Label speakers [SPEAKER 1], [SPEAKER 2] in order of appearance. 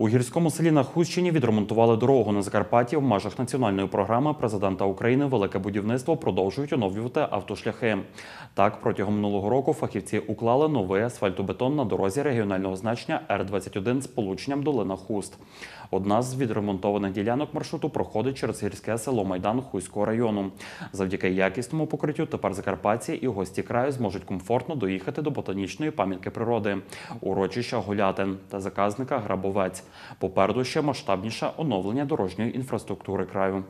[SPEAKER 1] У гірському селі на Хущині відремонтували дорогу на Закарпатті в межах національної програми президента України Велике будівництво продовжують оновлювати автошляхи. Так, протягом минулого року фахівці уклали новий асфальтобетон на дорозі регіонального значення Р-21 з полученням долина Хуст. Одна з відремонтованих ділянок маршруту проходить через гірське село Майдан Хуського району. Завдяки якісному покриттю тепер Закарпатці і гості краю зможуть комфортно доїхати до ботанічної пам'ятки природи, урочища Голятин та заказника Грабовець. Попереду ще масштабніше оновлення дорожньої інфраструктури краю.